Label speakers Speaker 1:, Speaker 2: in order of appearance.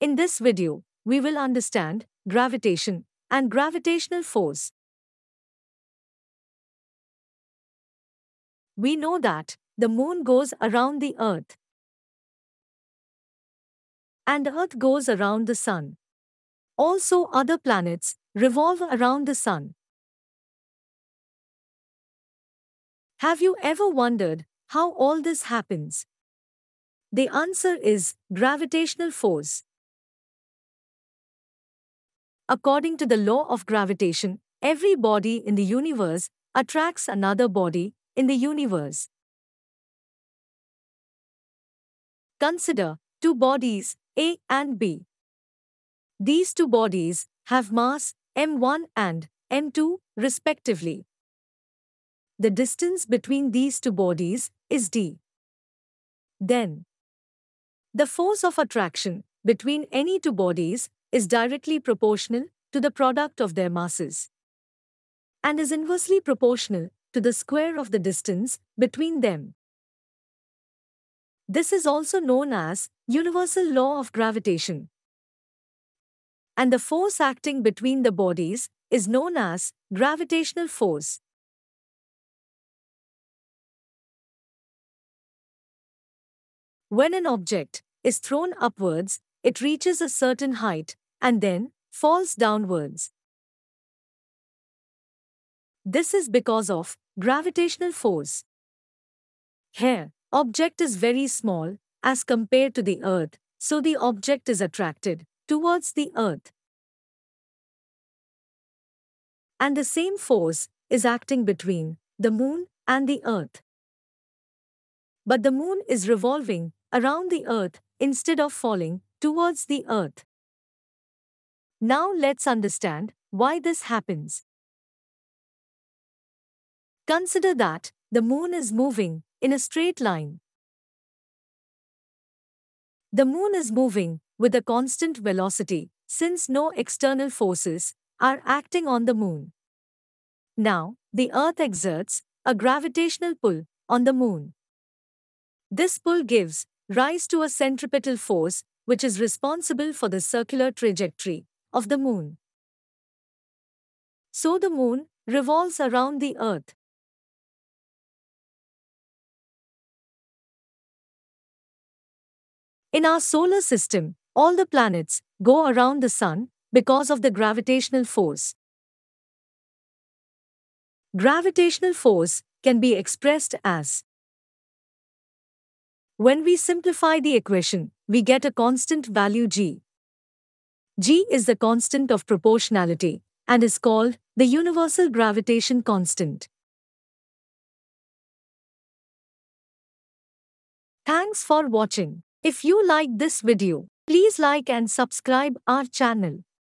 Speaker 1: In this video, we will understand gravitation and gravitational force. We know that the moon goes around the earth and earth goes around the sun. Also other planets revolve around the sun. Have you ever wondered how all this happens? The answer is gravitational force. According to the law of gravitation, every body in the universe attracts another body in the universe. Consider two bodies, A and B. These two bodies have mass m1 and m2 respectively. The distance between these two bodies is d. Then, the force of attraction between any two bodies is directly proportional to the product of their masses and is inversely proportional to the square of the distance between them. This is also known as universal law of gravitation. And the force acting between the bodies is known as gravitational force. When an object is thrown upwards, it reaches a certain height and then falls downwards. This is because of gravitational force. Here, object is very small as compared to the earth, so the object is attracted towards the earth. And the same force is acting between the moon and the earth. But the moon is revolving around the earth instead of falling towards the earth. Now let's understand why this happens. Consider that the moon is moving in a straight line. The moon is moving with a constant velocity since no external forces are acting on the moon. Now, the earth exerts a gravitational pull on the moon. This pull gives rise to a centripetal force which is responsible for the circular trajectory of the moon. So the moon revolves around the earth. In our solar system, all the planets go around the sun because of the gravitational force. Gravitational force can be expressed as When we simplify the equation, we get a constant value g. G is the constant of proportionality and is called the universal gravitation constant. Thanks for watching. If you like this video, please like and subscribe our channel.